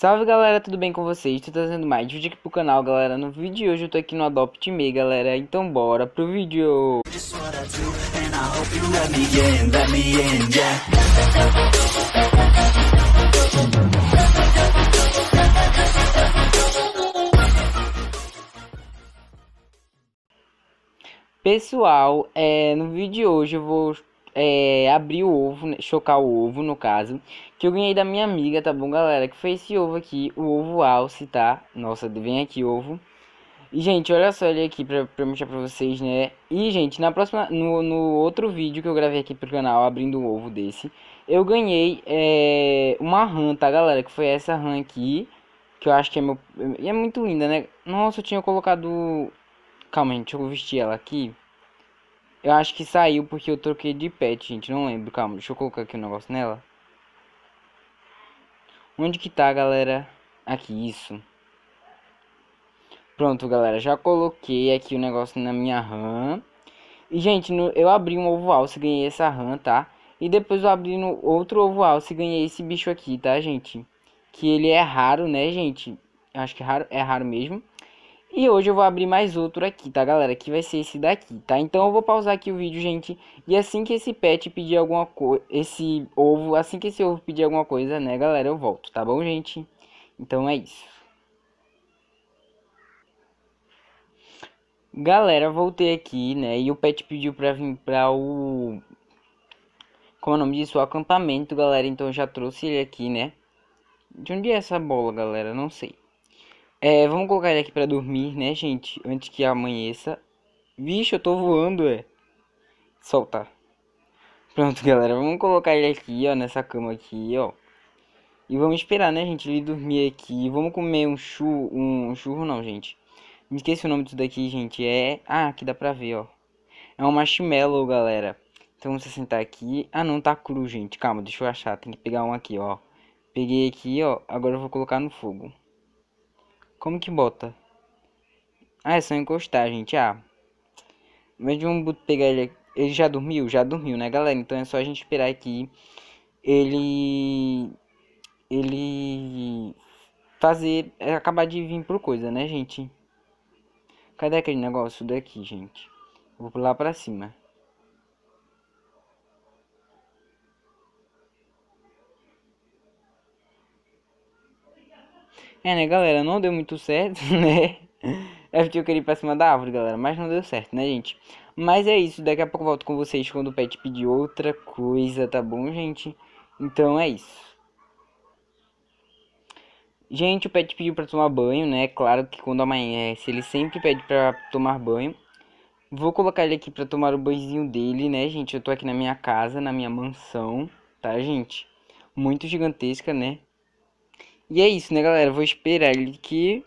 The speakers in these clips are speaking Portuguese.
Salve galera, tudo bem com vocês? Estou trazendo mais vídeo aqui pro canal, galera. No vídeo de hoje eu tô aqui no Adopt Me, galera. Então bora pro vídeo. Pessoal, é, no vídeo de hoje eu vou é, abrir o ovo, né, chocar o ovo no caso, que eu ganhei da minha amiga, tá bom, galera? Que fez esse ovo aqui, o ovo alce, tá? Nossa, vem aqui, ovo. E, gente, olha só ele aqui pra, pra mostrar pra vocês, né? E, gente, na próxima, no, no outro vídeo que eu gravei aqui pro canal, abrindo um ovo desse, eu ganhei é, uma RAM, tá, galera? Que foi essa RAM aqui, que eu acho que é meu... E é muito linda, né? Nossa, eu tinha colocado... Calma, gente, deixa eu vestir ela aqui. Eu acho que saiu porque eu troquei de pet, gente. Não lembro. Calma, deixa eu colocar aqui o um negócio nela. Onde que tá, galera? Aqui, isso. Pronto, galera. Já coloquei aqui o negócio na minha RAM. E, gente, no, eu abri um ovo alce e ganhei essa RAM, tá? E depois eu abri no outro ovo alce e ganhei esse bicho aqui, tá, gente? Que ele é raro, né, gente? Eu acho que é raro, é raro mesmo. E hoje eu vou abrir mais outro aqui, tá galera? Que vai ser esse daqui, tá? Então eu vou pausar aqui o vídeo, gente. E assim que esse pet pedir alguma coisa, esse ovo, assim que esse ovo pedir alguma coisa, né galera, eu volto, tá bom gente? Então é isso. Galera, voltei aqui, né? E o pet pediu pra vir pra o... Como é o nome disso? O acampamento, galera. Então eu já trouxe ele aqui, né? De onde é essa bola, galera? Não sei. É, vamos colocar ele aqui pra dormir, né, gente? Antes que amanheça. Vixe, eu tô voando, é. Soltar. Pronto, galera. Vamos colocar ele aqui, ó, nessa cama aqui, ó. E vamos esperar, né, gente? Ele dormir aqui. Vamos comer um churro. Um churro, não, gente. Me esqueci o nome disso daqui, gente. É. Ah, aqui dá pra ver, ó. É um marshmallow, galera. Então vamos sentar aqui. Ah, não, tá cru, gente. Calma, deixa eu achar. Tem que pegar um aqui, ó. Peguei aqui, ó. Agora eu vou colocar no fogo. Como que bota? Ah, é só encostar, gente. Ah. Mas vamos pegar ele. Ele já dormiu? Já dormiu, né, galera? Então é só a gente esperar aqui. Ele. Ele. Fazer. É, acabar de vir pro coisa, né, gente? Cadê aquele negócio daqui, gente? Vou pular pra cima. É, né, galera? Não deu muito certo, né? É eu queria ir pra cima da árvore, galera, mas não deu certo, né, gente? Mas é isso, daqui a pouco eu volto com vocês quando o pet pedir outra coisa, tá bom, gente? Então é isso. Gente, o pet pediu pra tomar banho, né? Claro que quando amanhece ele sempre pede pra tomar banho. Vou colocar ele aqui pra tomar o banhozinho dele, né, gente? Eu tô aqui na minha casa, na minha mansão, tá, gente? Muito gigantesca, né? E é isso, né, galera? Vou esperar ele que...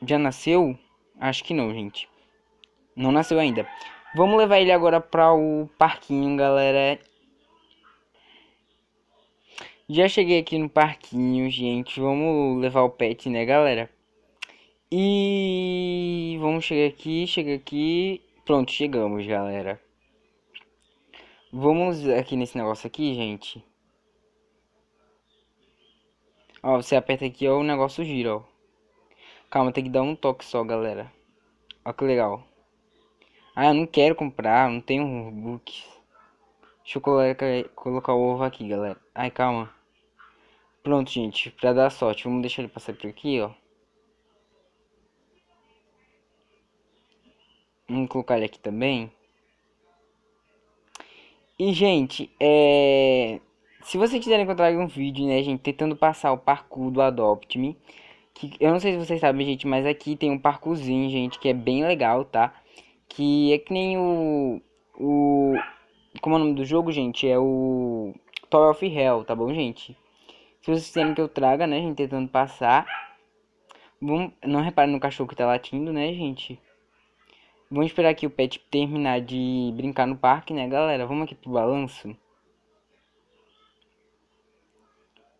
Já nasceu? Acho que não, gente. Não nasceu ainda. Vamos levar ele agora para o parquinho, galera. Já cheguei aqui no parquinho, gente. Vamos levar o pet, né, galera? E vamos chegar aqui, chegar aqui. Pronto, chegamos, galera. Vamos aqui nesse negócio aqui, gente. Ó, você aperta aqui, ó, o negócio gira, ó. Calma, tem que dar um toque só, galera. Ó que legal. Ah, eu não quero comprar, não tenho um book. Deixa eu colocar, colocar o ovo aqui, galera. Ai, calma. Pronto, gente, pra dar sorte, vamos deixar ele passar por aqui, ó. Vamos colocar ele aqui também. E, gente, é... Se vocês quiserem encontrar um vídeo, né, gente, tentando passar o parkour do Adopt Me, que eu não sei se vocês sabem, gente, mas aqui tem um parkourzinho, gente, que é bem legal, tá? Que é que nem o o como é o nome do jogo, gente? É o Tower of Hell, tá bom, gente? Se vocês quiserem que eu traga, né, gente, tentando passar. Bom, não reparem no cachorro que tá latindo, né, gente? Vamos esperar aqui o pet terminar de brincar no parque, né, galera? Vamos aqui pro balanço.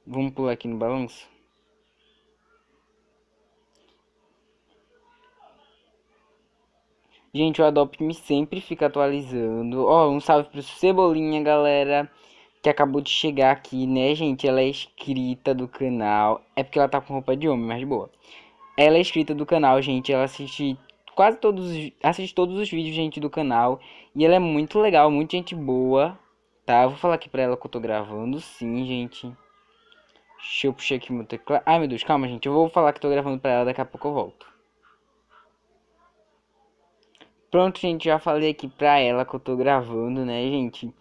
Vamos pular aqui no balanço. Gente, o Adopt Me sempre fica atualizando. Ó, oh, um salve pro Cebolinha, galera. Que acabou de chegar aqui, né, gente? Ela é inscrita do canal. É porque ela tá com roupa de homem, mas boa. Ela é inscrita do canal, gente. Ela assiste quase todos os... Assiste todos os vídeos, gente, do canal. E ela é muito legal, muito gente boa. Tá? Eu vou falar aqui pra ela que eu tô gravando, sim, gente. Deixa eu puxar aqui meu teclado. Ai meu Deus, calma gente. Eu vou falar que tô gravando pra ela, daqui a pouco eu volto. Pronto, gente, já falei aqui pra ela que eu tô gravando, né, gente?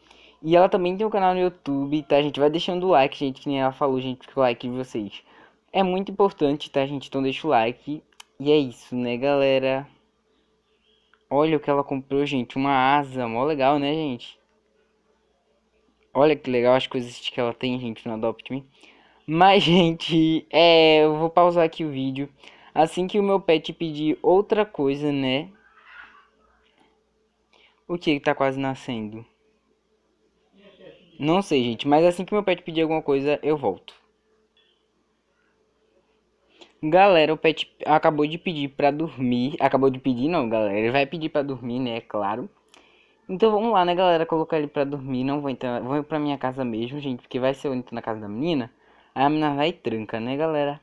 E ela também tem um canal no YouTube, tá, gente? Vai deixando o like, gente, que nem ela falou, gente, que o like de vocês é muito importante, tá, gente? Então deixa o like. E é isso, né, galera? Olha o que ela comprou, gente. Uma asa, mó legal, né, gente? Olha que legal as coisas que ela tem, gente, no Adopt Me. Mas, gente, é, eu vou pausar aqui o vídeo. Assim que o meu pet pedir outra coisa, né? O que tá quase nascendo? Não sei, gente, mas assim que o meu pet pedir alguma coisa, eu volto. Galera, o pet acabou de pedir pra dormir. Acabou de pedir, não, galera. Ele vai pedir pra dormir, né? É claro. Então vamos lá, né, galera? Colocar ele pra dormir. Não vou entrar. Vou ir pra minha casa mesmo, gente. Porque vai ser o na casa da menina. Aí a mina vai e tranca, né, galera?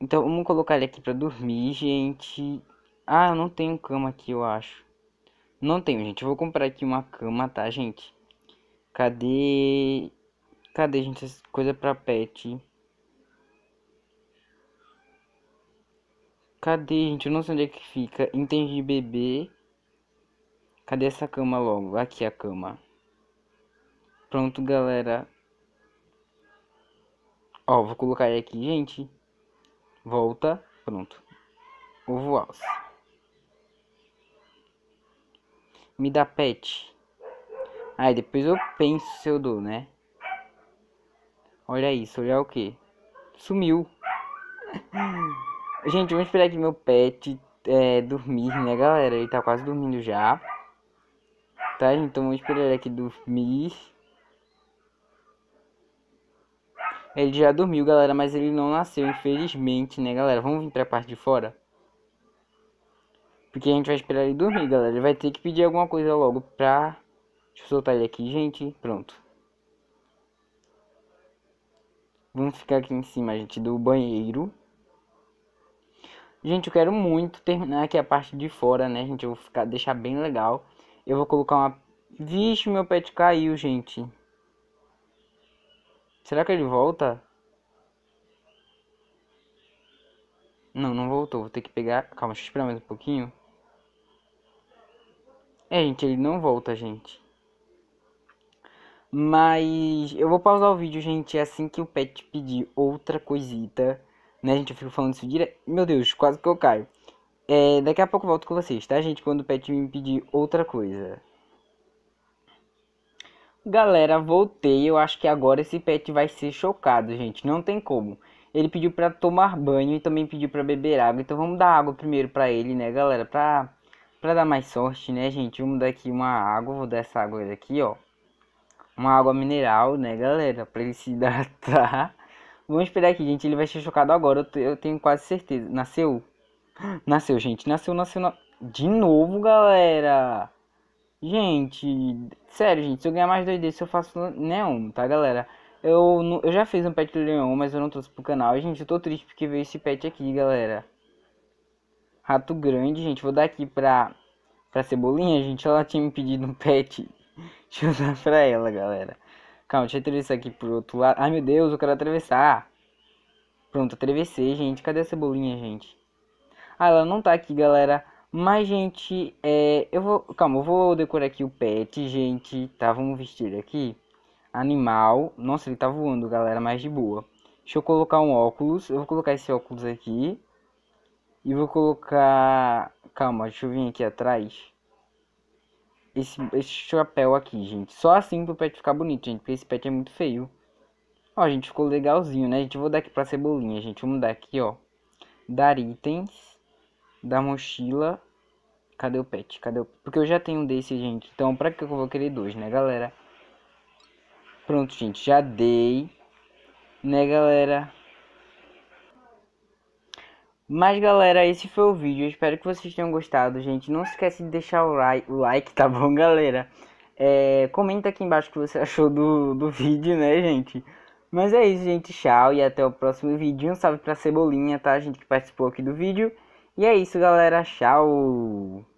Então vamos colocar ele aqui pra dormir, gente. Ah, eu não tenho cama aqui, eu acho. Não tenho, gente. Eu vou comprar aqui uma cama, tá, gente? Cadê... Cadê, gente, essa coisa pra pet? Cadê, gente? Eu não sei onde é que fica. Entendi, bebê. Cadê essa cama logo? Aqui é a cama. Pronto, galera. Ó, vou colocar ele aqui, gente. Volta. Pronto. Ovo alce. Me dá pet. Aí depois eu penso se eu dou, né? Olha isso, olha o que? Sumiu. Gente, vamos esperar que meu pet é, dormir, né, galera? Ele tá quase dormindo já. Tá, então vamos esperar ele aqui dormir. Ele já dormiu, galera, mas ele não nasceu, infelizmente, né, galera? Vamos vir pra parte de fora? Porque a gente vai esperar ele dormir, galera. Ele vai ter que pedir alguma coisa logo pra... Deixa eu soltar ele aqui, gente. Pronto. Vamos ficar aqui em cima, gente, do banheiro. Gente, eu quero muito terminar aqui a parte de fora, né, gente? Eu vou ficar, deixar bem legal. Eu vou colocar uma... Vixe, meu pet caiu, Gente. Será que ele volta? Não, não voltou. Vou ter que pegar... Calma, deixa eu esperar mais um pouquinho. É, gente, ele não volta, gente. Mas eu vou pausar o vídeo, gente, é assim que o pet pedir outra coisita. Né, gente, eu fico falando isso direto. Meu Deus, quase que eu caio. É, daqui a pouco eu volto com vocês, tá, gente? Quando o pet me pedir outra coisa. Galera, voltei. Eu acho que agora esse pet vai ser chocado, gente. Não tem como. Ele pediu para tomar banho e também pediu para beber água. Então vamos dar água primeiro para ele, né, galera? Pra, pra dar mais sorte, né, gente? Vamos dar aqui uma água. Vou dar essa água daqui, ó. Uma água mineral, né, galera? Pra ele se hidratar. Vamos esperar aqui, gente. Ele vai ser chocado agora. Eu, eu tenho quase certeza. Nasceu? Nasceu, gente. Nasceu, nasceu. Na... De novo, galera. Gente, sério, gente, se eu ganhar mais dois desses se eu faço nenhum, tá, galera? Eu, eu já fiz um pet do leão, mas eu não trouxe pro canal. Gente, eu tô triste porque veio esse pet aqui, galera. Rato grande, gente. Vou dar aqui pra, pra Cebolinha, gente. Ela tinha me pedido um pet. Deixa eu dar pra ela, galera. Calma, deixa eu atravessar aqui pro outro lado. Ai, meu Deus, eu quero atravessar. Pronto, atravessei, gente. Cadê a Cebolinha, gente? Ah, ela não tá aqui, galera. Mas, gente, é, eu vou. Calma, eu vou decorar aqui o pet, gente. Tá, vamos vestir ele aqui. Animal. Nossa, ele tá voando, galera, mais de boa. Deixa eu colocar um óculos. Eu vou colocar esse óculos aqui. E vou colocar. Calma, deixa eu vir aqui atrás. Esse, esse chapéu aqui, gente. Só assim pro pet ficar bonito, gente. Porque esse pet é muito feio. Ó, gente, ficou legalzinho, né? Gente, vou dar aqui pra cebolinha, gente. Vamos dar aqui, ó. Dar itens. Da mochila. Cadê o pet? Cadê o... Porque eu já tenho um desse, gente. Então, pra que eu vou querer dois, né, galera? Pronto, gente. Já dei. Né, galera? Mas, galera, esse foi o vídeo. Eu espero que vocês tenham gostado, gente. Não esquece de deixar o like, o like tá bom, galera? É, comenta aqui embaixo o que você achou do, do vídeo, né, gente? Mas é isso, gente. Tchau e até o próximo vídeo. Um salve pra Cebolinha, tá, gente, que participou aqui do vídeo. E é isso, galera. Tchau!